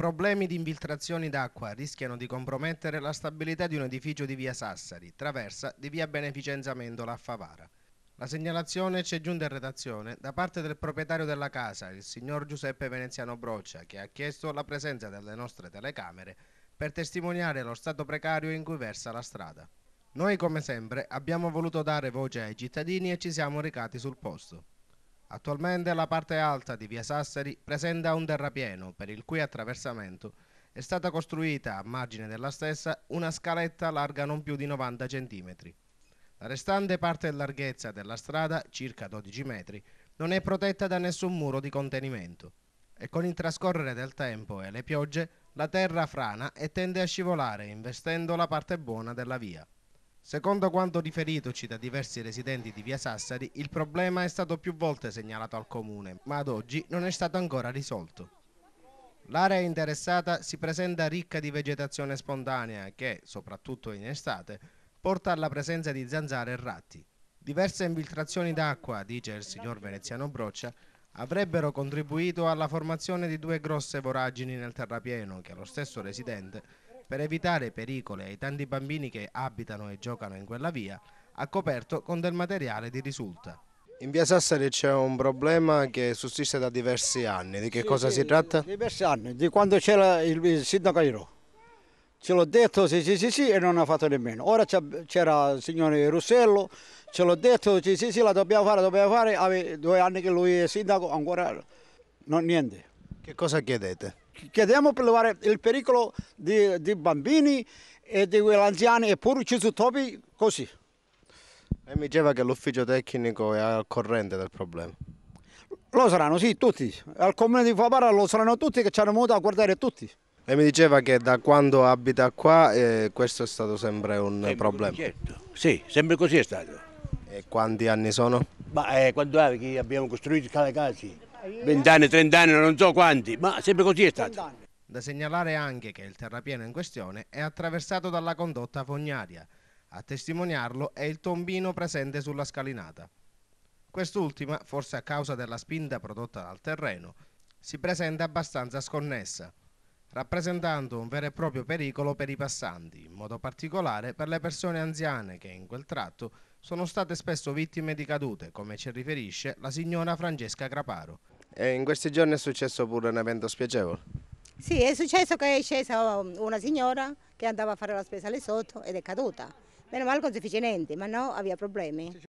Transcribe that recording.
Problemi di infiltrazioni d'acqua rischiano di compromettere la stabilità di un edificio di via Sassari, traversa di via Beneficenza Mendola a Favara. La segnalazione ci è giunta in redazione da parte del proprietario della casa, il signor Giuseppe Veneziano Broccia, che ha chiesto la presenza delle nostre telecamere per testimoniare lo stato precario in cui versa la strada. Noi, come sempre, abbiamo voluto dare voce ai cittadini e ci siamo recati sul posto. Attualmente la parte alta di via Sassari presenta un terrapieno per il cui attraversamento è stata costruita a margine della stessa una scaletta larga non più di 90 cm. La restante parte e larghezza della strada, circa 12 metri, non è protetta da nessun muro di contenimento e con il trascorrere del tempo e le piogge la terra frana e tende a scivolare investendo la parte buona della via. Secondo quanto riferitoci da diversi residenti di Via Sassari, il problema è stato più volte segnalato al comune, ma ad oggi non è stato ancora risolto. L'area interessata si presenta ricca di vegetazione spontanea che, soprattutto in estate, porta alla presenza di zanzare e ratti. Diverse infiltrazioni d'acqua, dice il signor veneziano Broccia, avrebbero contribuito alla formazione di due grosse voragini nel terrapieno che lo stesso residente per evitare pericoli ai tanti bambini che abitano e giocano in quella via, ha coperto con del materiale di risulta. In via Sassari c'è un problema che sussiste da diversi anni, di che sì, cosa sì, si tratta? Di diversi anni, di quando c'era il, sindaco Airo. Ce l'ho detto sì sì sì sì e non ha fatto nemmeno. Ora c'era il signore Russello, ce l'ho detto sì sì sì la dobbiamo fare, la dobbiamo fare, aveva due anni che lui è sindaco, ancora non, niente. Che cosa chiedete? chiediamo per levare il pericolo di, di bambini e degli anziani e pure ucciso topi così. E mi diceva che l'ufficio tecnico è al corrente del problema. Lo saranno, sì, tutti. Al comune di Favara lo saranno tutti che ci hanno venuto a guardare tutti. E mi diceva che da quando abita qua eh, questo è stato sempre un sempre problema. Certo, sì, sempre così è stato. E quanti anni sono? Ma eh, quando abbiamo costruito le case vent'anni, trent'anni, non so quanti, ma sempre così è stato. Da segnalare anche che il terrapieno in questione è attraversato dalla condotta fognaria. A testimoniarlo è il tombino presente sulla scalinata. Quest'ultima, forse a causa della spinta prodotta dal terreno, si presenta abbastanza sconnessa, rappresentando un vero e proprio pericolo per i passanti, in modo particolare per le persone anziane che in quel tratto sono state spesso vittime di cadute, come ci riferisce la signora Francesca Graparo. E in questi giorni è successo pure un evento spiacevole? Sì, è successo che è scesa una signora che andava a fare la spesa lì sotto ed è caduta. Meno male con sufficienti, ma no, aveva problemi.